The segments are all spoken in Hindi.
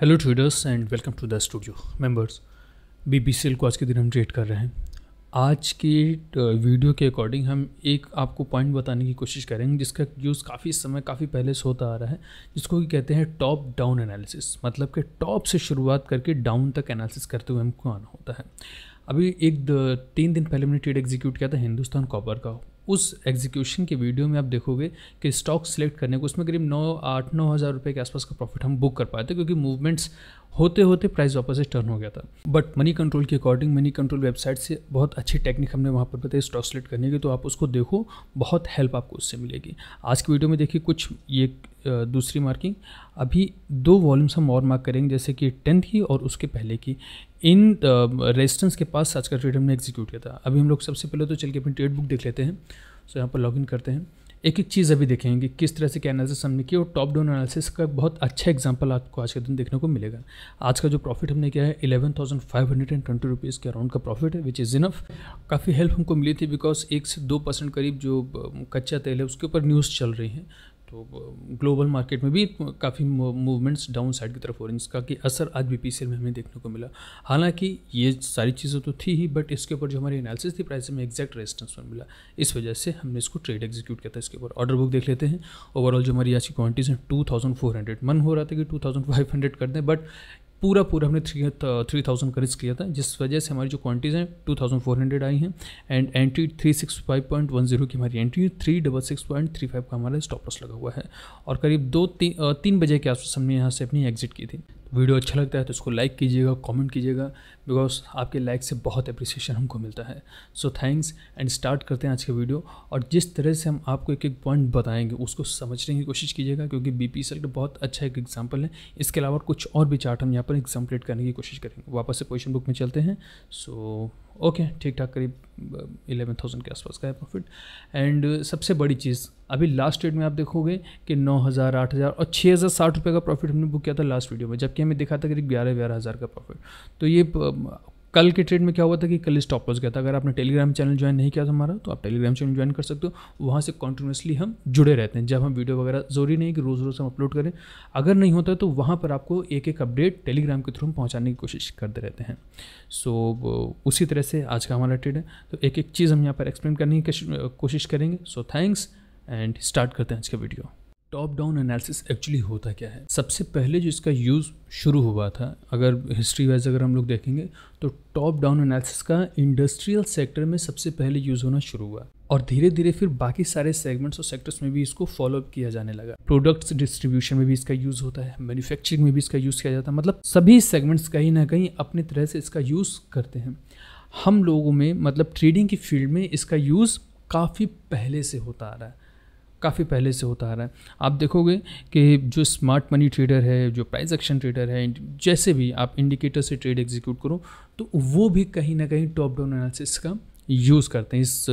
hello traders and welcome to the studio members BBCL को आज के दिन हम ट्रेड कर रहे हैं आज के वीडियो uh, के अकॉर्डिंग हम एक आपको पॉइंट बताने की कोशिश करेंगे जिसका यूज़ काफ़ी समय काफ़ी पहले से होता आ रहा है जिसको कि कहते हैं टॉप डाउन एनालिसिस मतलब कि टॉप से शुरुआत करके डाउन तक एनालिसिस करते हुए हमको आना होता है अभी एक तीन दिन पहले मैंने ट्रेड एग्जीक्यूट किया था हिंदुस्तान कॉपर का उस एग्जीक्यूशन के वीडियो में आप देखोगे कि स्टॉक सेलेक्ट करने को उसमें करीब नौ आठ नौ हज़ार रुपये के आसपास का प्रॉफिट हम बुक कर पाए थे क्योंकि मूवमेंट्स होते होते प्राइस वापस से टर्न हो गया था बट मनी कंट्रोल के अकॉर्डिंग मनी कंट्रोल वेबसाइट से बहुत अच्छी टेक्निक हमने वहाँ पर बताई स्टॉक सेलेक्ट करने की तो आप उसको देखो बहुत हेल्प आपको उससे मिलेगी आज की वीडियो में देखिए कुछ ये दूसरी मार्किंग अभी दो वॉल्यूम्स हम और मार्क करेंगे जैसे कि टेंथ की और उसके पहले की इन रेजिस्टेंस के पास आज का ट्रेड हमने एग्जीक्यूट किया था अभी हम लोग सबसे पहले तो चल के अपनी ट्रेड बुक देख लेते हैं सो यहाँ पर लॉग करते हैं एक एक चीज़ अभी देखेंगे कि किस तरह से क्या एनालिसिस हमने किया और टॉप डाउन एनालिसिस का बहुत अच्छा एग्जांपल आपको आज के दिन देखने को मिलेगा आज का जो प्रॉफिट हमने किया है eleven thousand five hundred and twenty rupees के अराउंड का प्रॉफिट है विच इज़ इनफ काफ़ी हेल्प हमको मिली थी बिकॉज एक से दो परसेंट करीब जो कच्चा तेल है उसके ऊपर न्यूज़ चल रही है तो ग्लोबल मार्केट में भी काफ़ी मूवमेंट्स डाउन साइड की तरफ हो रहे हैं जिसका कि असर आज बी में हमें देखने को मिला हालांकि ये सारी चीज़ें तो थी ही बट इसके ऊपर जो हमारी एनालिसिस थी प्राइस में एग्जैक्ट रेजिस्टेंस में मिला इस वजह से हमने इसको ट्रेड एग्जीक्यूट किया था इसके ऊपर ऑर्डर बुक देख लेते हैं ओवरऑल जो हमारी आज की क्वान्टिटीज़ हैं टू थाउजेंड फोर हंड्रेड मन हो रहा था कि टू थाउजेंड फाइव हंड्रेड कर दें बट पूरा पूरा हमने थ्री थ्री थाउजेंड का रिस्क लिया था जिस वजह से हमारी जो क्वांटिटीज हैं टू थाउजेंड फोर हंड्रेड आई हैं and entry three six five point one zero की हमारी entry three double six point three five का हमारा स्टॉप लॉस लगा हुआ है और करीब दो ती, uh, तीन बजे के आसपास हमने यहाँ से अपनी एग्जिट की थी वीडियो अच्छा लगता है तो उसको लाइक कीजिएगा कमेंट कीजिएगा बिकॉज आपके लाइक से बहुत अप्रिसिएशन हमको मिलता है सो थैंक्स एंड स्टार्ट करते हैं आज के वीडियो और जिस तरह से हम आपको एक एक पॉइंट बताएंगे उसको समझने की कोशिश कीजिएगा क्योंकि बी पी सेल्ट बहुत अच्छा एक एग्जाम्पल है इसके अलावा कुछ और भी चार्ट हम यहाँ पर एग्जाम्पलेट करने की कोशिश करेंगे वापस से क्वेश्चन बुक में चलते हैं सो so, ओके ठीक ठाक करीब इलेवन थाउजेंड के आसपास का है प्रॉफिट एंड सबसे बड़ी चीज़ अभी लास्ट डेट में आप देखोगे कि नौ हज़ार आठ हज़ार और छः हज़ार साठ रुपये का प्रॉफिट हमने बुक किया था लास्ट वीडियो में जबकि हमें दिखा था करीब ग्यारह ग्यारह हज़ार का प्रॉफिट तो ये कल के ट्रेड में क्या हुआ था कि कल स्टॉप लॉस गया था अगर आपने टेलीग्राम चैनल ज्वाइन नहीं किया था हमारा तो आप टेलीग्राम चैनल ज्वाइन कर सकते हो वहाँ से कॉन्टीन्यूसली हम जुड़े रहते हैं जब हम वीडियो वगैरह जरूरी नहीं कि रोज़ रोज़ हम अपलोड करें अगर नहीं होता तो वहाँ पर आपको एक एक अपडेट टेलीग्राम के थ्रू पहुँचाने की कोशिश करते रहते हैं सो so, उसी तरह से आज का हमारा ट्रेड है तो एक एक चीज़ हम यहाँ पर एक्सप्लेन करने की कोशिश करेंगे सो थैंक्स एंड स्टार्ट करते हैं आज का video top down analysis actually होता क्या है सबसे पहले जो इसका यूज़ शुरू हुआ था अगर हिस्ट्री वाइज अगर हम लोग देखेंगे तो टॉप डाउन एनालिसिस का इंडस्ट्रियल सेक्टर में सबसे पहले यूज़ होना शुरू हुआ और धीरे धीरे फिर बाकी सारे सेगमेंट्स और सेक्टर्स में भी इसको फॉलोअप किया जाने लगा प्रोडक्ट्स डिस्ट्रीब्यूशन में भी इसका यूज़ होता है मैन्युफैक्चरिंग में भी इसका यूज़ किया जाता है मतलब सभी सेगमेंट्स कहीं ना कहीं अपने तरह से इसका यूज़ करते हैं हम लोगों में मतलब ट्रेडिंग की फील्ड में इसका यूज़ काफ़ी पहले से होता आ रहा है काफ़ी पहले से होता आ रहा है आप देखोगे कि जो स्मार्ट मनी ट्रेडर है जो प्राइस एक्शन ट्रेडर है जैसे भी आप इंडिकेटर से ट्रेड एग्जीक्यूट करो तो वो भी कहीं ना कहीं टॉप डाउन एनालिसिस का यूज़ करते हैं इस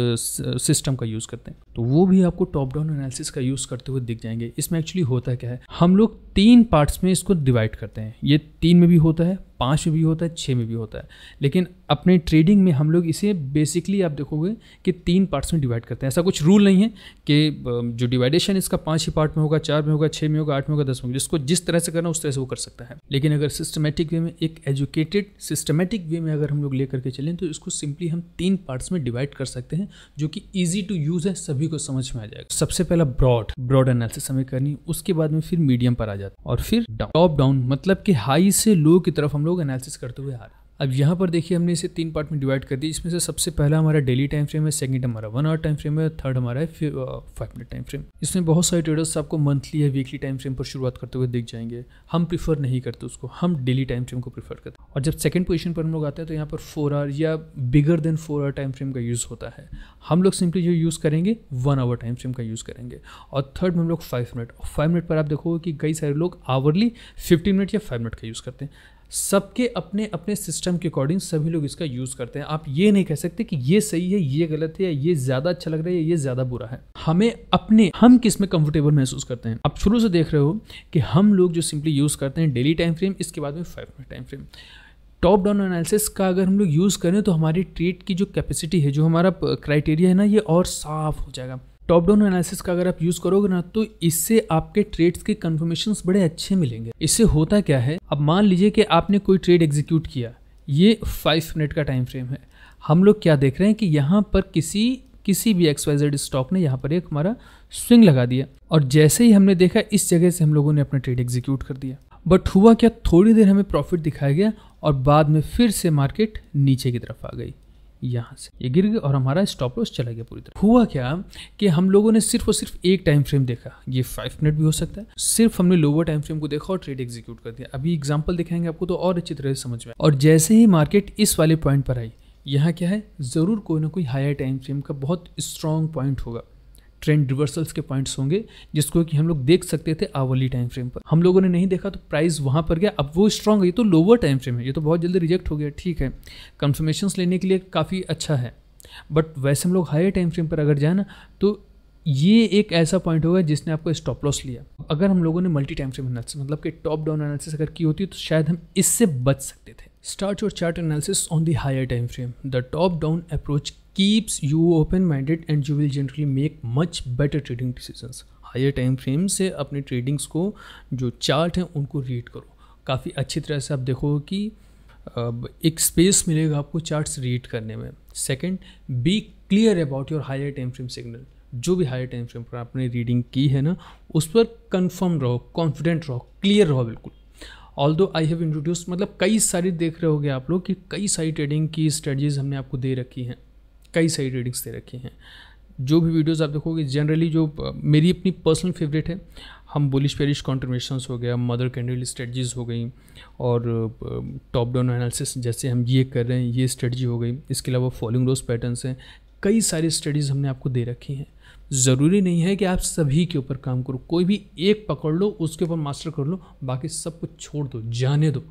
सिस्टम का यूज़ करते हैं तो वो भी आपको टॉप डाउन एनालिसिस का यूज़ करते हुए दिख जाएंगे इसमें एक्चुअली होता क्या है हम लोग तीन पार्ट्स में इसको डिवाइड करते हैं ये तीन में भी होता है पाँच में भी होता है छः में भी होता है लेकिन अपने ट्रेडिंग में हम लोग इसे बेसिकली आप देखोगे कि तीन पार्ट्स में डिवाइड करते हैं ऐसा कुछ रूल नहीं है कि जो डिवाइडेशन इसका पाँच ही पार्ट में होगा चार में होगा छः में होगा आठ में होगा दस में होगा जिसको जिस तरह से करना उस तरह से वो कर सकता है लेकिन अगर सिस्टमेटिक वे में एक एजुकेटेड सिस्टमेटिक वे में अगर हम लोग ले करके चलें तो इसको सिंपली हम तीन पार्ट्स में डिवाइड कर सकते हैं जो कि ईजी टू यूज़ है सभी सभी को समझ में आ जाएगा तो सबसे पहला ब्रॉड ब्रॉड एनालिसिस हमें करनी उसके बाद में फिर मीडियम पर आ जाता और फिर टॉप डाउन मतलब कि हाई से लो की तरफ हम लोग एनालिसिस करते हुए आ रहे अब यहाँ पर देखिए हमने इसे तीन पार्ट में डिवाइड कर दी इसमें से सबसे पहला हमारा डेली टाइम फ्रेम है सेकंड हमारा वन आवर टाइम फ्रेम है थर्ड हमारा है फाइव मिनट टाइम फ्रेम इसमें बहुत सारे ट्रेडर्स आपको मंथली या वीकली टाइम फ्रेम पर शुरुआत करते हुए दिख जाएंगे हम प्रीफर नहीं करते उसको हम डेली टाइम फ्रेम को प्रीफर करते और जब सेकंड पोजिशन पर हम लोग आते हैं तो यहाँ पर four hour or bigger than four hour time frame का यूज़ होता है हम लोग सिंपली जो यूज़ करेंगे वन आवर टाइम फ्रेम का यूज़ करेंगे और थर्ड में हम लोग फाइव मिनट फाइव मिनट पर आप देखोगे कि कई सारे लोग आवरली फिफ्टीन मिनट या फाइव मिनट का यूज़ करते हैं सबके अपने अपने सिस्टम के अकॉर्डिंग सभी लोग इसका यूज़ करते हैं आप ये नहीं कह सकते कि ये सही है ये गलत है ये ज़्यादा अच्छा लग रहा है ये ज़्यादा बुरा है हमें अपने हम किस में कंफर्टेबल महसूस करते हैं आप शुरू से देख रहे हो कि हम लोग जो सिंपली यूज़ करते हैं डेली टाइम फ्रेम इसके बाद में five minute time frame top down analysis का अगर हम लोग यूज़ करें तो हमारी ट्रेड की जो कैपेसिटी है जो हमारा क्राइटेरिया है ना ये और साफ हो जाएगा टॉप डाउन एनालिसिस का अगर आप यूज करोगे ना तो इससे आपके ट्रेड्स के कन्फर्मेशन बड़े अच्छे मिलेंगे इससे होता क्या है अब मान लीजिए कि आपने कोई ट्रेड एग्जीक्यूट किया ये फाइव मिनट का टाइम फ्रेम है हम लोग क्या देख रहे हैं कि यहाँ पर किसी किसी भी एक्स वाई जेड स्टॉक ने यहाँ पर एक हमारा स्विंग लगा दिया और जैसे ही हमने देखा इस जगह से हम लोगों ने अपना ट्रेड एग्जीक्यूट कर दिया बट हुआ क्या थोड़ी देर हमें प्रॉफिट दिखाया गया और बाद में फिर से मार्केट नीचे की तरफ आ गई यहाँ से ये गिर गया और हमारा स्टॉप लॉस चला गया पूरी तरह हुआ क्या कि हम लोगों ने सिर्फ और सिर्फ एक टाइम फ्रेम देखा ये फाइव मिनट भी हो सकता है सिर्फ हमने लोअर टाइम फ्रेम को देखा और ट्रेड एग्जीक्यूट कर दिया अभी एग्जाम्पल दिखाएंगे आपको तो और अच्छी तरह से समझ में और जैसे ही मार्केट इस वाले पॉइंट पर आई यहाँ क्या है ज़रूर कोई ना कोई हायर टाइम फ्रेम का बहुत स्ट्रॉन्ग पॉइंट होगा ट्रेंड रिवर्सल्स के पॉइंट्स होंगे जिसको कि हम लोग देख सकते थे आवली टाइम फ्रेम पर हम लोगों ने नहीं देखा तो प्राइस वहाँ पर गया अब वो स्ट्रांग है ये तो लोअर टाइम फ्रेम है ये तो बहुत जल्दी रिजेक्ट हो गया ठीक है कन्फर्मेशन लेने के लिए काफ़ी अच्छा है बट वैसे हम लोग हायर टाइम फ्रेम पर अगर जाए ना तो ये एक ऐसा पॉइंट होगा जिसने आपको स्टॉप लॉस लिया अगर हम लोगों ने मल्टी टाइम फ्रेम एनालिसिस मतलब कि टॉप डाउन एनालिसिस अगर की होती तो शायद हम इससे बच सकते थे स्टार्ट और chart analysis on the higher time frame the top down approach keeps you open minded and you will generally make much better trading decisions higher time frame से अपने ट्रेडिंग्स को जो चार्ट हैं उनको रीड करो काफ़ी अच्छी तरह से आप देखो कि एक स्पेस मिलेगा आपको चार्ट्स रीड करने में second be clear about your higher time frame signal जो भी हायर टाइम फ्रेम पर आपने रीडिंग की है ना उस पर कंफर्म रहो कॉन्फिडेंट रहो क्लियर रहो बिल्कुल ऑल दो आई हैव इंट्रोड्यूस मतलब कई सारी देख रहे होगे आप लोग कि कई सारी ट्रेडिंग की स्ट्रेटजीज हमने आपको दे रखी हैं कई सारी रीडिंग्स दे रखी हैं जो भी वीडियोस आप देखोगे जनरली जो मेरी अपनी पर्सनल फेवरेट है हम बुलिश पेरिश कॉन्ट्रीब्यूशंस हो गया मदर कैंडल स्ट्रेटजीज हो गई और टॉप डाउन एनालिसिस जैसे हम ये कर रहे हैं ये स्ट्रेटजी हो गई इसके अलावा फॉलोइंग रोज पैटर्न्स हैं कई सारी स्टडीज़ हमने आपको दे रखी हैं ज़रूरी नहीं है कि आप सभी के ऊपर काम करो कोई भी एक पकड़ लो उसके ऊपर मास्टर कर लो बाकी सब कुछ छोड़ दो जाने दो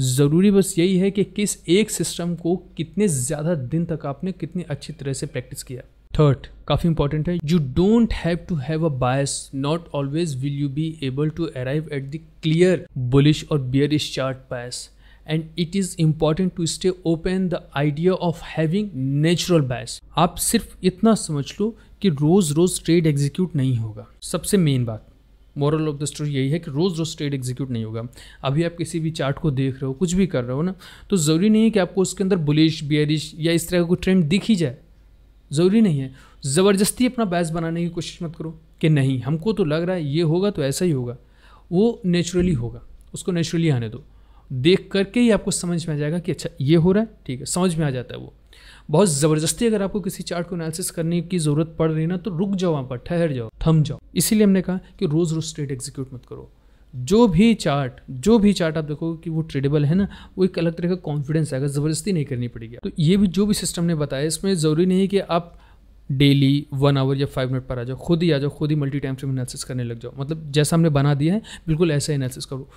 ज़रूरी बस यही है कि किस एक सिस्टम को कितने ज़्यादा दिन तक आपने कितनी अच्छी तरह से प्रैक्टिस किया थर्ड काफ़ी इंपॉर्टेंट है you don't have to have a bias not always will you be able to arrive at the clear bullish और bearish chart bias and it is important to stay open the idea of having natural bias आप सिर्फ इतना समझ लो कि रोज़ रोज़ ट्रेड एग्जीक्यूट नहीं होगा सबसे मेन बात मॉरल ऑफ द स्टोरी यही है कि रोज़ रोज़ ट्रेड एग्जीक्यूट नहीं होगा अभी आप किसी भी चार्ट को देख रहे हो कुछ भी कर रहे हो ना तो ज़रूरी नहीं है कि आपको उसके अंदर बुलिश बियरिश या इस तरह का कोई ट्रेंड दिख ही जाए ज़रूरी नहीं है ज़बरदस्ती अपना बैस बनाने की कोशिश मत करो कि नहीं हमको तो लग रहा है ये होगा तो ऐसा ही होगा वो नेचुरली होगा उसको नेचुरली आने दो देख करके ही आपको समझ में आ जाएगा कि अच्छा ये हो रहा है ठीक है समझ में आ जाता है वो बहुत ज़बरदस्ती अगर आपको किसी चार्ट को एनालिसिस करने की ज़रूरत पड़ रही ना तो रुक जाओ वहाँ पर ठहर जाओ थम जाओ इसीलिए हमने कहा कि रोज़ रोज़ ट्रेड एग्जीक्यूट मत करो जो भी चार्ट जो भी चार्ट आप देखोगे कि वो ट्रेडेबल है ना वो एक अलग तरह का कॉन्फिडेंस आएगा ज़बरदस्ती नहीं करनी पड़ेगी तो ये भी जो भी सिस्टम ने बताया इसमें ज़रूरी नहीं है कि आप डेली वन आवर या फाइव मिनट पर आ जाओ खुद ही आ जाओ खुद ही मल्टी टाइम फ्रेम एनालिसिस करने लग जाओ मतलब जैसा हमने बना दिया है बिल्कुल ऐसा एनालिसिस करो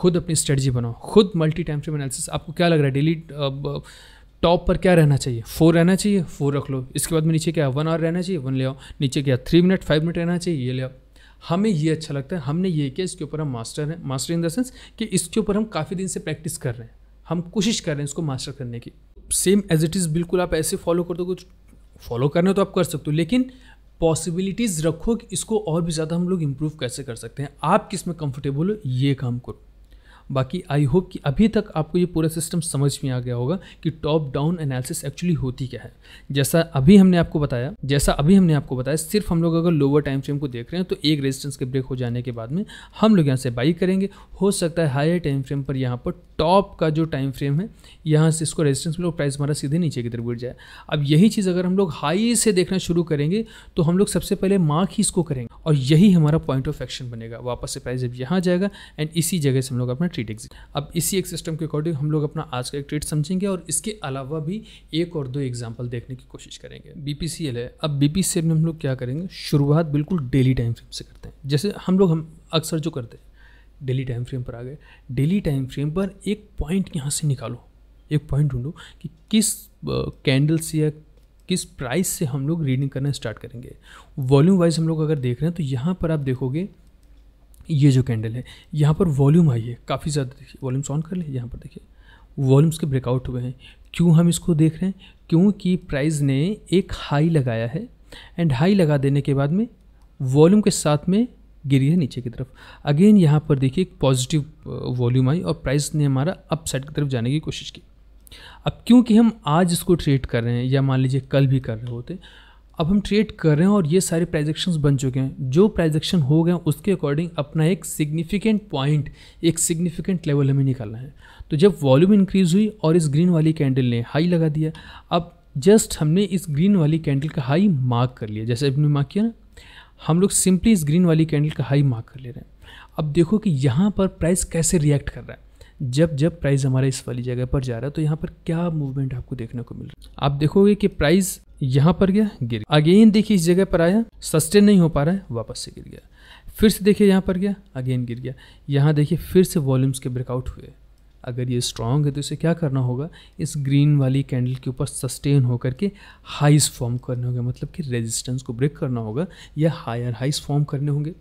खुद अपनी स्ट्रेटजी बनाओ खुद मल्टी टाइम फ्रेम एनालिसिस आपको क्या लग रहा है डेली टॉप पर क्या रहना चाहिए फोर रहना चाहिए फोर रख लो इसके बाद में नीचे क्या वन आवर रहना चाहिए वन ले आओ नीचे क्या थ्री मिनट फाइव मिनट रहना चाहिए ये ले आओ हमें ये अच्छा लगता है हमने ये किया इसके ऊपर हम मास्टर हैं मास्टर इन द सेंस कि इसके ऊपर हम काफ़ी दिन से प्रैक्टिस कर रहे हैं हम कोशिश कर रहे हैं इसको मास्टर करने की सेम एज इट इज़ बिल्कुल आप ऐसे फॉलो कर दो कुछ फॉलो करना तो आप कर सकते हो लेकिन पॉसिबिलिटीज़ रखो कि इसको और भी ज़्यादा हम लोग इम्प्रूव कैसे कर सकते हैं आप किस में कंफर्टेबल हो ये काम करो बाकी आई होप कि अभी तक आपको ये पूरा सिस्टम समझ में आ गया होगा कि टॉप डाउन एनालिसिस एक्चुअली होती क्या है जैसा अभी हमने आपको बताया जैसा अभी हमने आपको बताया सिर्फ हम लोग अगर लोअर टाइम फ्रेम को देख रहे हैं तो एक रेजिस्टेंस के ब्रेक हो जाने के बाद में हम लोग यहाँ से बाई करेंगे हो सकता है हायर टाइम फ्रेम पर यहाँ पर टॉप का जो टाइम फ्रेम है यहाँ से इसको रेजिस्टेंस मिलो प्राइस हमारा सीधे नीचे की तरफ गिर जाए अब यही चीज़ अगर हम लोग हाई से देखना शुरू करेंगे तो हम लोग सबसे पहले मार्क ही इसको करेंगे और यही हमारा पॉइंट ऑफ एक्शन बनेगा वापस से प्राइस जब यहाँ जाएगा एंड इसी जगह से हम लोग अपना ट्रीट एग्जिट अब इसी एक सिस्टम के अकॉर्डिंग हम लोग अपना आज का एक ट्रीट समझेंगे और इसके अलावा भी एक और दो एग्जाम्पल देखने की कोशिश करेंगे बी है अब बी में हम लोग क्या करेंगे शुरुआत बिल्कुल डेली टाइम फ्रेम से करते हैं जैसे हम लोग हम अक्सर जो करते हैं डेली टाइम फ्रेम पर आ गए डेली टाइम फ्रेम पर एक पॉइंट यहाँ से निकालो एक पॉइंट ढूंढो कि किस कैंडल से या किस प्राइस से हम लोग रीडिंग करना स्टार्ट करेंगे वॉल्यूम वाइज हम लोग अगर देख रहे हैं तो यहाँ पर आप देखोगे ये जो कैंडल है यहाँ पर वॉल्यूम आई है काफ़ी ज़्यादा देखिए वॉल्यूम्स ऑन कर ले यहाँ पर देखिए वॉल्यूम्स के ब्रेकआउट हुए हैं क्यों हम इसको देख रहे हैं क्योंकि प्राइस ने एक हाई लगाया है एंड हाई लगा देने के बाद में वॉल्यूम के साथ में गिरी है नीचे की तरफ अगेन यहाँ पर देखिए एक पॉजिटिव वॉल्यूम आई और प्राइस ने हमारा अप साइड की तरफ जाने की कोशिश की अब क्योंकि हम आज इसको ट्रेड कर रहे हैं या मान लीजिए कल भी कर रहे होते अब हम ट्रेड कर रहे हैं और ये सारे प्राइजेक्शन बन चुके हैं जो प्राइजेक्शन हो गए उसके अकॉर्डिंग अपना एक सिग्निफिकेंट पॉइंट एक सिग्निफिकेंट लेवल हमें निकालना है तो जब वॉल्यूम इंक्रीज़ हुई और इस ग्रीन वाली कैंडल ने हाई लगा दिया अब जस्ट हमने इस ग्रीन वाली कैंडल का हाई मार्क कर लिया जैसे अभी मार्क किया ना हम लोग सिंपली इस ग्रीन वाली कैंडल का हाई मार्क कर ले रहे हैं अब देखो कि यहाँ पर प्राइस कैसे रिएक्ट कर रहा है जब जब प्राइस हमारा इस वाली जगह पर जा रहा है तो यहाँ पर क्या मूवमेंट आपको देखने को मिल रहा है आप देखोगे कि प्राइस यहाँ पर गया गिर अगेन देखिए इस जगह पर आया सस्टेन नहीं हो पा रहा है वापस से गिर गया फिर से देखिए यहाँ पर गया अगेन गिर गया यहाँ देखिए फिर से वॉल्यूम्स के ब्रेकआउट हुए अगर ये स्ट्रांग है तो इसे क्या करना होगा इस ग्रीन वाली कैंडल के ऊपर सस्टेन होकर के हाइस फॉर्म करने होंगे मतलब कि रेजिस्टेंस को ब्रेक करना होगा या हायर हाइस फॉर्म करने होंगे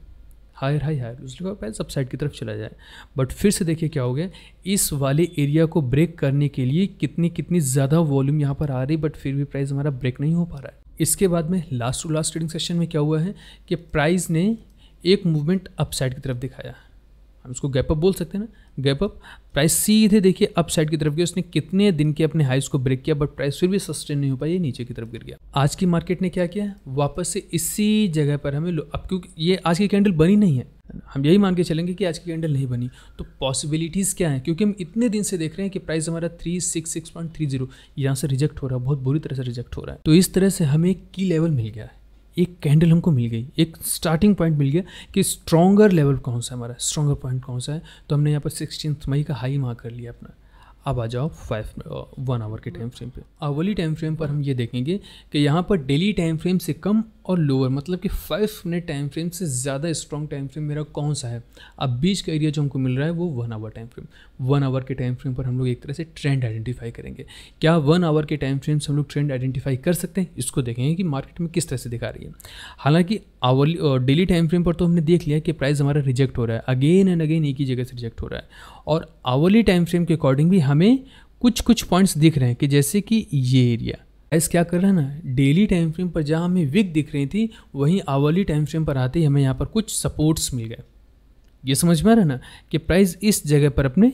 हायर हाई हायर उसने कहा सब साइड की तरफ चला जाए बट फिर से देखिए क्या हो गया इस वाले एरिया को ब्रेक करने के लिए कितनी कितनी ज़्यादा वॉल्यूम यहाँ पर आ रही बट फिर भी प्राइस हमारा ब्रेक नहीं हो पा रहा है इसके बाद में last to last trading session में क्या हुआ है कि प्राइस ने एक मूवमेंट अपसाइड की तरफ दिखाया हम इसको गैप अप बोल सकते हैं ना गैप अप प्राइस सीधे देखिए अप साइड की तरफ गया उसने कितने दिन के अपने हाइस को ब्रेक किया बट प्राइस फिर भी सस्टेन नहीं हो पाई नीचे की तरफ गिर गया आज की मार्केट ने क्या किया वापस से इसी जगह पर हमें अब क्योंकि ये आज की कैंडल बनी नहीं है हम यही मान के चलेंगे कि आज की कैंडल नहीं बनी तो पॉसिबिलिटीज़ क्या हैं क्योंकि हम इतने दिन से देख रहे हैं कि प्राइस हमारा three six six point three zero यहाँ से रिजेक्ट हो रहा है बहुत बुरी तरह से रिजेक्ट हो रहा है तो इस तरह से हमें की लेवल मिल गया है एक कैंडल हमको मिल गई एक स्टार्टिंग पॉइंट मिल गया कि स्ट्रॉगर लेवल कौन सा हमारा स्ट्रॉगर पॉइंट कौन सा है तो हमने यहाँ पर सिक्सटीन मई का हाई मार्क कर लिया अपना अब आ जाओ फाइव वन आवर के टाइम फ्रेम पे अवली टाइम फ्रेम पर हम ये देखेंगे कि यहाँ पर डेली टाइम फ्रेम से कम और लोअर मतलब कि फाइव मिनट टाइम फ्रेम से ज़्यादा स्ट्रॉन्ग टाइम फ्रेम मेरा कौन सा है अब बीच का एरिया जो हमको मिल रहा है वो one hour time frame one hour के टाइम फ्रेम पर हम लोग एक तरह से ट्रेंड आइडेंटिफाई करेंगे क्या वन आवर के टाइम फ्रेम से हम लोग ट्रेंड आइडेंटिफाई कर सकते हैं इसको देखेंगे कि मार्केट में किस तरह से दिखा रही है हालांकि आवरली डेली टाइम फ्रेम पर तो हमने देख लिया कि प्राइस हमारा रिजेक्ट हो रहा है अगेन एंड अगेन एक ही जगह से रिजेक्ट हो रहा है और आवरली टाइम फ्रेम के अकॉर्डिंग भी हमें कुछ कुछ पॉइंट्स दिख रहे हैं कि जैसे कि ये एरिया एस क्या कर रहा है ना डेली टाइम फ्रेम पर जहाँ हमें विक दिख रही थी वहीं आवर्ली टाइम फ्रेम पर आते ही हमें यहाँ पर कुछ सपोर्ट्स मिल गए ये समझ में आ रहा है ना कि प्राइस इस जगह पर अपने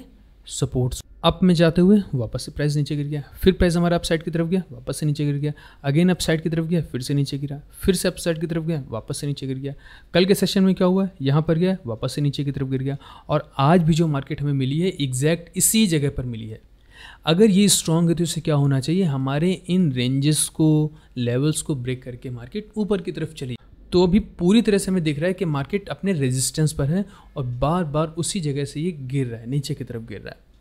सपोर्ट्स अप में जाते हुए वापस से प्राइस नीचे गिर गया फिर प्राइस हमारा अपसाइड की तरफ गया वापस से नीचे गिर गया अगेन अपसाइड की तरफ गया फिर से नीचे गिरा फिर से अपसाइड की तरफ गया वापस से नीचे गिर गया कल के सेशन में क्या हुआ यहाँ पर गया वापस से नीचे की तरफ गिर गया और आज भी जो मार्केट हमें मिली है एग्जैक्ट इसी जगह पर मिली है अगर ये स्ट्रांग है तो इससे क्या होना चाहिए हमारे इन रेंजेस को लेवल्स को ब्रेक करके मार्केट ऊपर की तरफ चली तो अभी पूरी तरह से हमें दिख रहा है कि मार्केट अपने रेजिस्टेंस पर है और बार बार उसी जगह से ये गिर रहा है नीचे की तरफ गिर रहा है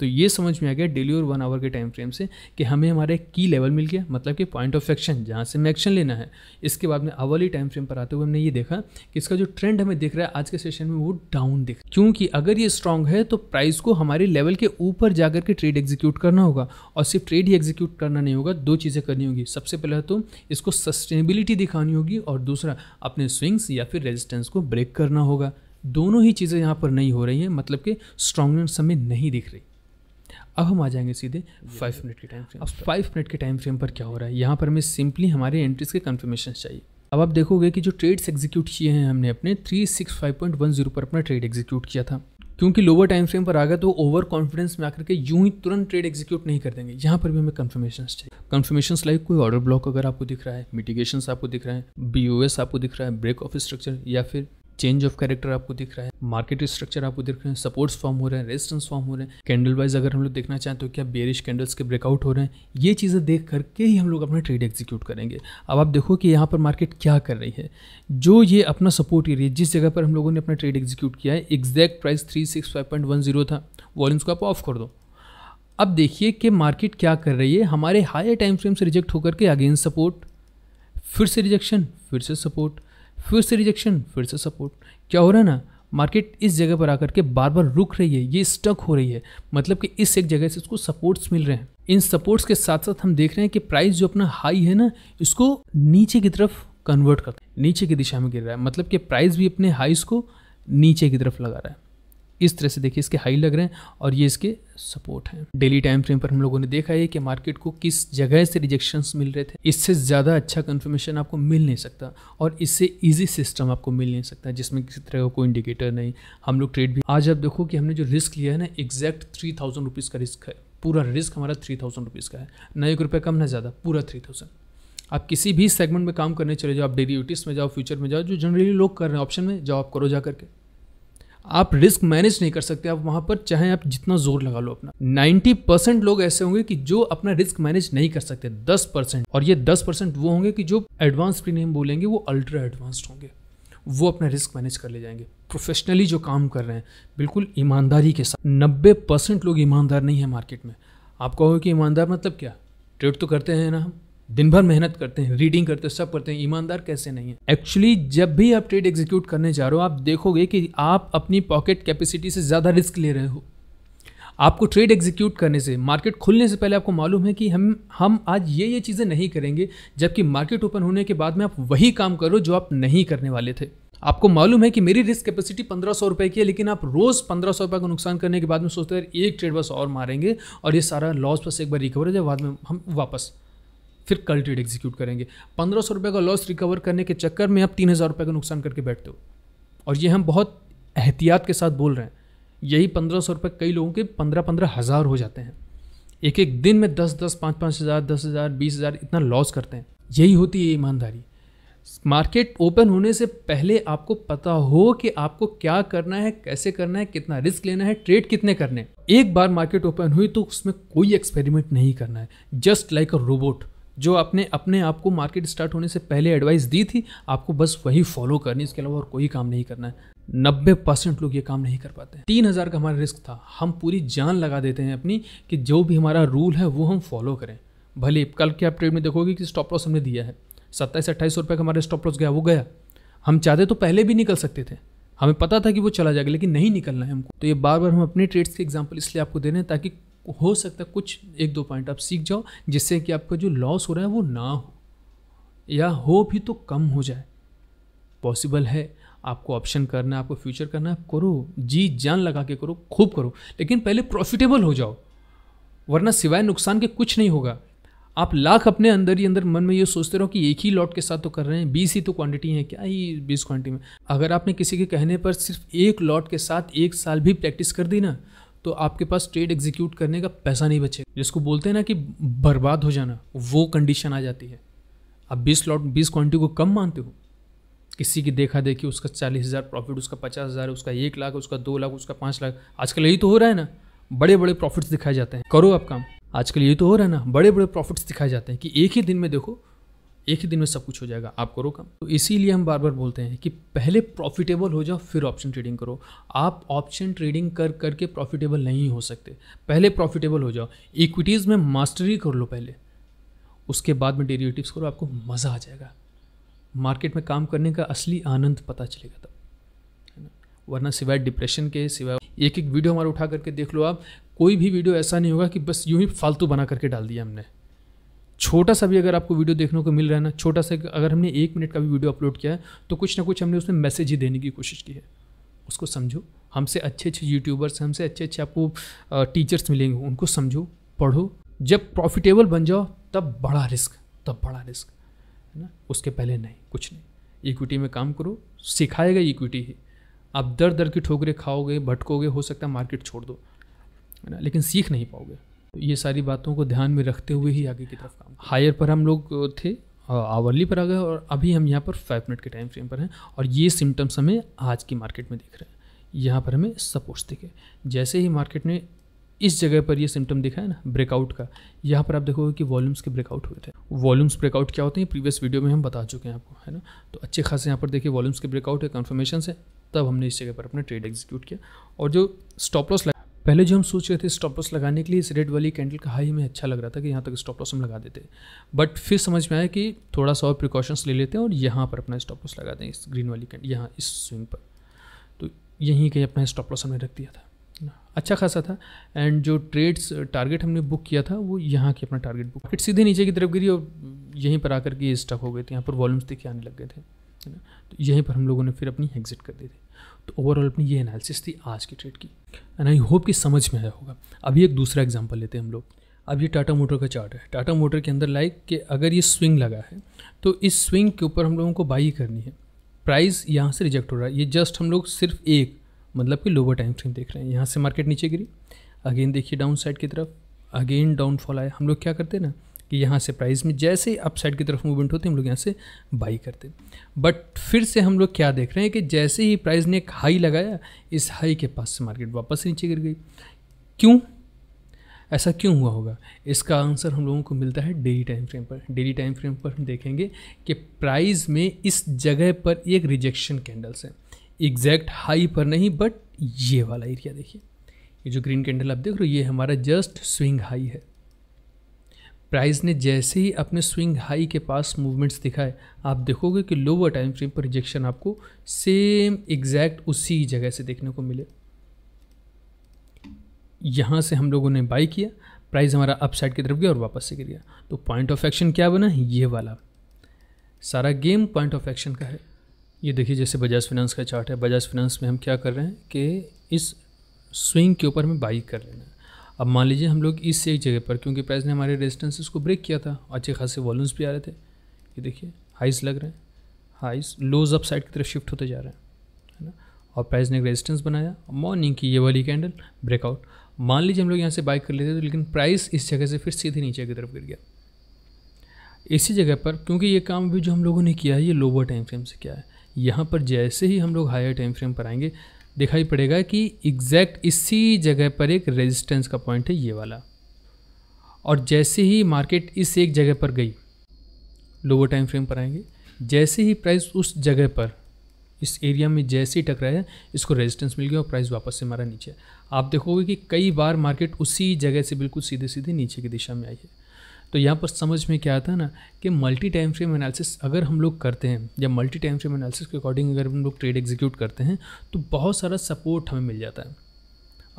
तो ये समझ में आ गया डेली और वन आवर के टाइम फ्रेम से कि हमें हमारे की लेवल मिल गया मतलब कि पॉइंट ऑफ एक्शन जहाँ से हमें एक्शन लेना है इसके बाद में आवली टाइम फ्रेम पर आते हुए हमने ये देखा कि इसका जो ट्रेंड हमें दिख रहा है आज के सेशन में वो डाउन दिख क्योंकि अगर ये स्ट्रांग है तो प्राइस को हमारे लेवल के ऊपर जाकर के ट्रेड एग्जीक्यूट करना होगा और सिर्फ ट्रेड ही एग्जीक्यूट करना नहीं होगा दो चीज़ें करनी होगी सबसे पहले तो इसको सस्टेनेबिलिटी दिखानी होगी और दूसरा अपने स्विंग्स या फिर रेजिस्टेंस को ब्रेक करना होगा दोनों ही चीज़ें यहाँ पर नहीं हो रही हैं मतलब कि स्ट्रांगनेस हमें नहीं दिख रही अब हम आ जाएंगे सीधे फाइव मिनट के टाइम फ्रेम अब फाइव मिनट के टाइम फ्रेम पर क्या हो रहा है यहाँ पर हमें सिंपली हमारे एंट्रीज के कन्फर्मेशन चाहिए अब आप देखोगे कि जो ट्रेड्स एग्जीक्यूट किए हैं हमने अपने three six five point one zero पर अपना ट्रेड एग्जीक्यूट किया था क्योंकि लोअर टाइम फ्रेम पर आ गया तो ओवर कॉन्फिडेंस में आकर के यूं ही तुरंत ट्रेड एग्जीक्यूट नहीं कर देंगे यहाँ पर भी हमें कन्फर्मेशन चाहिए कन्फर्मेशन लाइक कोई ऑर्डर ब्लॉक अगर आपको दिख रहा है मिटिगेशन आपको दिख रहा है बी आपको दिख रहा है ब्रेक ऑफ स्ट्रक्चर या फिर चेंज ऑफ कैरेक्टर आपको दिख रहा है मार्केट स्ट्रक्चर आपको दिख रहे हैं सपोर्ट्स फॉर्म हो रहे हैं रेजिस्टेंस फॉर्म हो रहे हैं कैंडल वाइज अगर हम लोग देखना चाहें तो क्या बेरिश कैंडल्स के ब्रेकआउट हो रहे हैं ये चीज़ें देख करके ही हम लोग अपना ट्रेड एग्जीक्यूट करेंगे अब आप देखो कि यहाँ पर मार्केट क्या कर रही है जो ये अपना सपोर्ट एरिया जिस जगह पर हम लोगों ने अपना ट्रेड एग्जीक्यूट किया है exact price three six five point one zero था वॉल्यूम्स को आप ऑफ कर दो अब देखिए कि मार्केट क्या कर रही है हमारे हायर टाइम फ्रेम से रिजेक्ट होकर के अगेंस्ट सपोर्ट फिर से रिजेक्शन फिर से सपोर्ट फिर से रिजेक्शन फिर से सपोर्ट क्या हो रहा है ना मार्केट इस जगह पर आकर के बार बार रुक रही है ये स्टक हो रही है मतलब कि इस एक जगह से इसको सपोर्ट्स मिल रहे हैं इन सपोर्ट्स के साथ साथ हम देख रहे हैं कि प्राइस जो अपना हाई है ना इसको नीचे की तरफ कन्वर्ट कर नीचे की दिशा में गिर रहा है मतलब कि प्राइस भी अपने हाइस को नीचे की तरफ लगा रहा है इस तरह से देखिए इसके हाई लग रहे हैं और ये इसके सपोर्ट हैं डेली टाइम फ्रेम पर हम लोगों ने देखा है कि मार्केट को किस जगह से रिजेक्शंस मिल रहे थे इससे ज़्यादा अच्छा कन्फर्मेशन आपको मिल नहीं सकता और इससे इजी सिस्टम आपको मिल नहीं सकता जिसमें किसी तरह का कोई इंडिकेटर नहीं हम लोग ट्रेड भी आज आप देखो कि हमने जो रिस्क लिया है ना एग्जैक्ट थ्री थाउजेंड रुपीज़ का रिस्क है पूरा रिस्क हमारा थ्री थाउजेंड रुपीज़ का है न एक रुपये कम ना ज़्यादा पूरा थ्री थाउजेंड आप किसी भी सेगमेंट में काम करने चले जाओ आप डेरिवेटिव्स में जाओ फ्यूचर में जाओ जो जनरली लोग कर रहे हैं ऑप्शन में जाओ आप करो जा करके आप रिस्क मैनेज नहीं कर सकते आप वहाँ पर चाहे आप जितना जोर लगा लो अपना 90 परसेंट लोग ऐसे होंगे कि जो अपना रिस्क मैनेज नहीं कर सकते 10 परसेंट और ये 10 परसेंट वो होंगे कि जो एडवांस प्रीमियम बोलेंगे वो अल्ट्रा एडवांस्ड होंगे वो अपना रिस्क मैनेज कर ले जाएंगे प्रोफेशनली जो काम कर रहे हैं बिल्कुल ईमानदारी के साथ नब्बे परसेंट लोग ईमानदार नहीं है मार्केट में आप कहोगे कि ईमानदार मतलब क्या ट्रेड तो करते हैं ना हम दिन भर मेहनत करते हैं रीडिंग करते हैं सब करते हैं ईमानदार कैसे नहीं है एक्चुअली जब भी आप ट्रेड एग्जीक्यूट करने जा रहे हो आप देखोगे कि आप अपनी पॉकेट कैपेसिटी से ज़्यादा रिस्क ले रहे हो आपको ट्रेड एग्जीक्यूट करने से मार्केट खुलने से पहले आपको मालूम है कि हम हम आज ये ये चीज़ें नहीं करेंगे जबकि मार्केट ओपन होने के बाद में आप वही काम करो जो आप नहीं करने वाले थे आपको मालूम है कि मेरी रिस्क कैपेसिटी पंद्रह सौ रुपये की है लेकिन आप रोज़ पंद्रह सौ रुपये का नुकसान करने के बाद में सोचते हैं एक ट्रेड बस और मारेंगे और ये सारा लॉस बस एक बार रिकवर हो जाए बाद में हम वापस फिर कल ट्रेड एग्जीक्यूट करेंगे पंद्रह सौ रुपये का लॉस रिकवर करने के चक्कर में आप तीन हज़ार रुपये का नुकसान करके बैठते हो और ये हम बहुत एहतियात के साथ बोल रहे हैं यही पंद्रह सौ रुपये कई लोगों के पंद्रह पंद्रह हज़ार हो जाते हैं एक एक दिन में दस दस पाँच पाँच हज़ार दस हज़ार बीस हज़ार इतना लॉस करते हैं यही होती है ईमानदारी मार्केट ओपन होने से पहले आपको पता हो कि आपको क्या करना है कैसे करना है कितना रिस्क लेना है ट्रेड कितने करने एक बार मार्केट ओपन हुई तो उसमें कोई एक्सपेरिमेंट नहीं करना है जस्ट लाइक अ रोबोट जो आपने अपने आप को मार्केट स्टार्ट होने से पहले एडवाइस दी थी आपको बस वही फॉलो करनी इसके अलावा और कोई काम नहीं करना है नब्बे परसेंट लोग ये काम नहीं कर पाते तीन हज़ार का हमारा रिस्क था हम पूरी जान लगा देते हैं अपनी कि जो भी हमारा रूल है वो हम फॉलो करें भले कल के आप ट्रेड में देखोगे कि स्टॉप लॉस हमने दिया है सत्ताईस अट्ठाईस सौ रुपये का हमारा स्टॉप लॉस गया वो गया हम चाहते तो पहले भी निकल सकते थे हमें पता था कि वो चला जाएगा लेकिन नहीं निकलना है हमको तो ये बार बार हम अपने ट्रेड्स के एग्जाम्पल इसलिए आपको दे रहे हैं ताकि हो सकता है कुछ एक दो पॉइंट आप सीख जाओ जिससे कि आपका जो लॉस हो रहा है वो ना हो या हो भी तो कम हो जाए पॉसिबल है आपको ऑप्शन करना है आपको फ्यूचर करना है करो जी जान लगा के करो खूब करो लेकिन पहले प्रॉफिटेबल हो जाओ वरना सिवाय नुकसान के कुछ नहीं होगा आप लाख अपने अंदर ही अंदर मन में ये सोचते रहो कि एक ही लॉट के साथ तो कर रहे हैं बीस ही तो क्वांटिटी है क्या ही बीस क्वांटिटी में अगर आपने किसी के कहने पर सिर्फ एक लॉट के साथ एक साल भी प्रैक्टिस कर दी ना तो आपके पास ट्रेड एग्जीक्यूट करने का पैसा नहीं बचेगा जिसको बोलते हैं ना कि बर्बाद हो जाना वो कंडीशन आ जाती है आप बीस लॉट बीस क्वान्टिटी को कम मानते हो किसी की देखा देखी उसका चालीस हज़ार प्रॉफिट उसका पचास हज़ार उसका एक लाख उसका दो लाख उसका पाँच लाख आजकल यही तो हो रहा है ना बड़े बड़े प्रॉफिट्स दिखाए जाते हैं करो आप काम आजकल यही तो हो रहा है ना बड़े बड़े प्रॉफिट्स दिखाए जाते हैं कि एक ही दिन में देखो एक ही दिन में सब कुछ हो जाएगा आप करो काम तो इसीलिए हम बार बार बोलते हैं कि पहले प्रॉफिटेबल हो जाओ फिर ऑप्शन ट्रेडिंग करो आप ऑप्शन ट्रेडिंग कर करके प्रॉफिटेबल नहीं हो सकते पहले प्रॉफिटेबल हो जाओ इक्विटीज़ में मास्टरी कर लो पहले उसके बाद में डेरिवेटिव्स करो आपको मज़ा आ जाएगा मार्केट में काम करने का असली आनंद पता चलेगा तब है ना वरना सिवाय डिप्रेशन के सिवाय एक एक वीडियो हमारा उठा करके देख लो आप कोई भी वीडियो ऐसा नहीं होगा कि बस यूँ ही फालतू बना करके डाल दिया हमने छोटा सा भी अगर आपको वीडियो देखने को मिल रहा है ना छोटा सा अगर हमने एक मिनट का भी वीडियो अपलोड किया है तो कुछ ना कुछ हमने उसमें मैसेज ही देने की कोशिश की है उसको समझो हमसे अच्छे अच्छे यूट्यूबर्स हमसे अच्छे अच्छे आपको टीचर्स मिलेंगे उनको समझो पढ़ो जब प्रॉफिटेबल बन जाओ तब बड़ा रिस्क तब बड़ा रिस्क है ना उसके पहले नहीं कुछ नहीं इक्विटी में काम करो सिखाएगा इक्विटी ही आप दर दर की ठोकरें खाओगे भटकोगे हो सकता है मार्केट छोड़ दो है ना लेकिन सीख नहीं पाओगे तो ये सारी बातों को ध्यान में रखते हुए ही आगे की तरफ काम हायर पर हम लोग थे आवर्ली पर आ गए और अभी हम यहाँ पर फाइव मिनट के टाइम फ्रेम पर हैं और ये सिम्टम्स हमें आज की मार्केट में दिख रहे हैं यहाँ पर हमें सपोर्ट्स दिखे जैसे ही मार्केट ने इस जगह पर ये सिम्टम दिखा है ना ब्रेकआउट का यहाँ पर आप देखोगे कि वॉल्यूम्स के ब्रेकआउट हुए थे वॉल्यूम्स ब्रेकआउट क्या होते हैं प्रीवियस वीडियो में हम बता चुके हैं आपको है ना तो अच्छे खासे यहाँ पर देखिए वॉल्यूम्स के ब्रेकआउट है कन्फर्मेशन से तब हमने इस जगह पर अपना ट्रेड एग्जीक्यूट किया और जो स्टॉप लॉस पहले जो हम सोच रहे थे स्टॉप लॉस लगाने के लिए इस रेड वाली कैंडल का हाई हमें अच्छा लग रहा था कि यहाँ तक स्टॉप लॉस हम लगा देते बट फिर समझ में आया कि थोड़ा सा और प्रिकॉशंस ले लेते हैं और यहाँ पर अपना स्टॉप लॉस लगा दें इस ग्रीन वाली कैंडल यहाँ इस स्विंग पर तो यहीं के अपना स्टॉप लॉस हमने रख दिया था अच्छा खासा था एंड जो ट्रेड्स टारगेट हमने बुक किया था वो यहाँ की अपना टारगेट बुक मार्केट सीधे नीचे की तरफ गिरी और यहीं पर आकर के स्टक हो गए थे यहाँ पर वॉल्यूम्स देखे आने लग गए थे है ना तो यहीं पर हम लोगों ने फिर अपनी एग्जिट कर दी थी तो ओवरऑल अपनी ये एनालिसिस थी आज की ट्रेड की एंड आई होप कि समझ में आया होगा अभी एक दूसरा एग्जाम्पल लेते हैं हम लोग अब ये टाटा मोटर का चार्ट है टाटा मोटर के अंदर लाइक कि अगर ये स्विंग लगा है तो इस स्विंग के ऊपर हम लोगों को बाई करनी है प्राइस यहाँ से रिजेक्ट हो रहा है ये जस्ट हम लोग सिर्फ एक मतलब कि लोअर टाइम फ्रेम देख रहे हैं यहाँ से मार्केट नीचे गिरी अगेन देखिए डाउन साइड की तरफ अगेन डाउनफॉल आया हम लोग क्या करते हैं ना कि यहाँ से प्राइस में जैसे ही अपसाइड की तरफ मूवमेंट होती है हम लोग यहाँ से बाई करते बट फिर से हम लोग क्या देख रहे हैं कि जैसे ही प्राइस ने एक हाई लगाया इस हाई के पास से मार्केट वापस नीचे गिर गई क्यों ऐसा क्यों हुआ होगा इसका आंसर हम लोगों को मिलता है डेली टाइम फ्रेम पर डेली टाइम फ्रेम पर हम देखेंगे कि प्राइस में इस जगह पर एक रिजेक्शन कैंडल्स है एग्जैक्ट हाई पर नहीं बट ये वाला एरिया देखिए ये जो ग्रीन कैंडल आप देख रहे हो ये हमारा जस्ट स्विंग हाई है प्राइस ने जैसे ही अपने स्विंग हाई के पास मूवमेंट्स दिखाए आप देखोगे कि लोअर टाइम फ्रेम पर रिजेक्शन आपको सेम एग्जैक्ट उसी जगह से देखने को मिले यहाँ से हम लोगों ने बाई किया प्राइस हमारा अपसाइड की तरफ गया और वापस से गिर गया तो पॉइंट ऑफ एक्शन क्या बना ये वाला सारा गेम पॉइंट ऑफ एक्शन का है ये देखिए जैसे बजाज फाइनेंस का चार्ट है बजाज फाइनेंस में हम क्या कर रहे हैं कि इस स्विंग के ऊपर में बाई कर लेना है अब मान लीजिए हम लोग इससे एक जगह पर क्योंकि प्राइस ने हमारे रेजिस्टेंसेस को ब्रेक किया था अच्छे खासे वॉल्यूम्स भी आ रहे थे ये देखिए हाइस लग रहे हैं हाइस लोज अप साइड की तरफ शिफ्ट होते जा रहे हैं है ना और प्राइस ने एक रेजिस्टेंस बनाया मॉर्निंग की ये वाली कैंडल ब्रेकआउट मान लीजिए हम लोग यहाँ से बाइक कर लेते थे तो लेकिन प्राइस इस जगह से फिर सीधे नीचे की तरफ गिर गया इसी जगह पर क्योंकि ये काम भी जो हम लोगों ने किया है ये लोअर टाइम फ्रेम से किया है यहाँ पर जैसे ही हम लोग हायर टाइम फ्रेम पर आएंगे दिखाई पड़ेगा कि एग्जैक्ट इसी जगह पर एक रेजिस्टेंस का पॉइंट है ये वाला और जैसे ही मार्केट इस एक जगह पर गई लोअर टाइम फ्रेम पर आएंगे जैसे ही प्राइस उस जगह पर इस एरिया में जैसे ही टकराया इसको रेजिस्टेंस मिल गया और प्राइस वापस से हमारा नीचे आप देखोगे कि कई बार मार्केट उसी जगह से बिल्कुल सीधे सीधे नीचे की दिशा में आई है तो यहाँ पर समझ में क्या आता है ना कि मल्टी टाइम फ्रेम एनालिसिस अगर हम लोग करते हैं या मल्टी टाइम फ्रेम एनालिसिस के अकॉर्डिंग अगर हम लोग ट्रेड एग्जीक्यूट करते हैं तो बहुत सारा सपोर्ट हमें मिल जाता है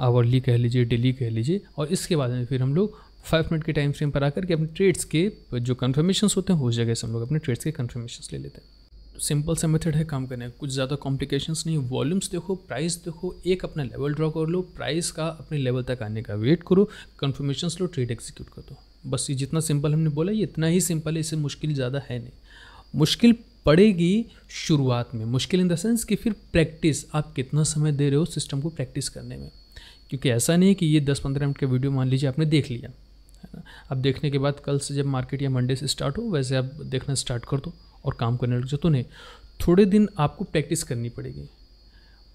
आवर्ली कह लीजिए डेली कह लीजिए और इसके बाद में फिर हम लोग फाइव मिनट के टाइम फ्रेम पर आकर के अपने ट्रेड्स के जो कन्फर्मेशन होते हैं उस जगह से हम लोग अपने ट्रेड्स के कन्फर्मेशन ले लेते हैं सिंपल सा मेथड है काम करने का कुछ ज़्यादा कॉम्प्लिकेशंस नहीं वॉल्यूम्स देखो प्राइस देखो एक अपना लेवल ड्रॉ कर लो प्राइस का अपने लेवल तक आने का वेट करो कन्फर्मेशन लो ट्रेड एग्जीक्यूट कर दो बस ये जितना सिंपल हमने बोला ये इतना ही सिंपल है इससे मुश्किल ज़्यादा है नहीं मुश्किल पड़ेगी शुरुआत में मुश्किल इन द सेंस कि फिर प्रैक्टिस आप कितना समय दे रहे हो सिस्टम को प्रैक्टिस करने में क्योंकि ऐसा नहीं है कि ये दस पंद्रह मिनट का वीडियो मान लीजिए आपने देख लिया है ना अब देखने के बाद कल से जब मार्केट या मंडे से स्टार्ट हो वैसे आप देखना स्टार्ट कर दो और काम करने लग जाओ तो नहीं थोड़े दिन आपको प्रैक्टिस करनी पड़ेगी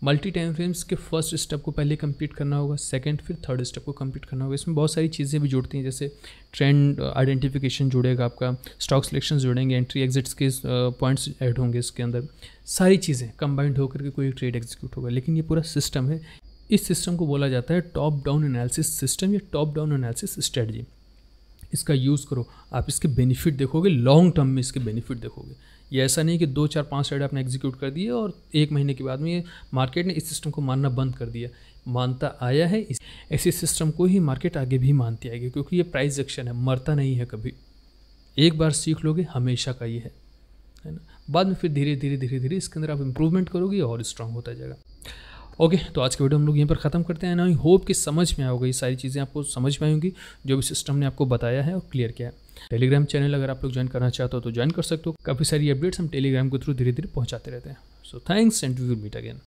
मल्टी टाइम फ्रेम्स के फर्स्ट स्टेप को पहले कंप्लीट करना होगा सेकंड फिर थर्ड स्टेप को कंप्लीट करना होगा इसमें बहुत सारी चीज़ें भी जुड़ती हैं जैसे ट्रेंड आइडेंटिफिकेशन uh, जुड़ेगा आपका स्टॉक सिलेक्शन जुड़ेंगे एंट्री एग्जिट्स के पॉइंट्स uh, ऐड होंगे इसके अंदर सारी चीज़ें कंबाइंड होकर के कोई ट्रेड एग्जीक्यूट होगा लेकिन ये पूरा सिस्टम है इस सिस्टम को बोला जाता है टॉप डाउन एनालिसिस सिस्टम या टॉप डाउन एनालिसिस स्ट्रेटजी इसका यूज़ करो आप इसके बेनिफिट देखोगे लॉन्ग टर्म में इसके बेनिफिट देखोगे ये ऐसा नहीं कि दो चार पाँच ट्रेड आपने एग्जीक्यूट कर दिए और एक महीने के बाद में ये मार्केट ने इस सिस्टम को मानना बंद कर दिया मानता आया है इस ऐसे सिस्टम को ही मार्केट आगे भी मानती आएगी क्योंकि ये प्राइस एक्शन है मरता नहीं है कभी एक बार सीख लोगे हमेशा का ये है है ना बाद में फिर धीरे धीरे धीरे धीरे इसके अंदर आप इम्प्रूवमेंट करोगे और स्ट्रांग होता जाएगा ओके तो आज के वीडियो हम लोग यहीं पर ख़त्म करते हैं आई होप कि समझ में आओगे ये सारी चीज़ें आपको समझ में आएंगी जो भी सिस्टम ने आपको बताया है और क्लियर किया है टेलीग्राम चैनल अगर आप लोग ज्वाइन करना चाहते हो तो ज्वाइन कर सकते हो काफ़ी सारी अपडेट्स हम टेलीग्राम के थ्रू धीरे धीरे पहुँचाते रहते हैं so thanks and we will meet again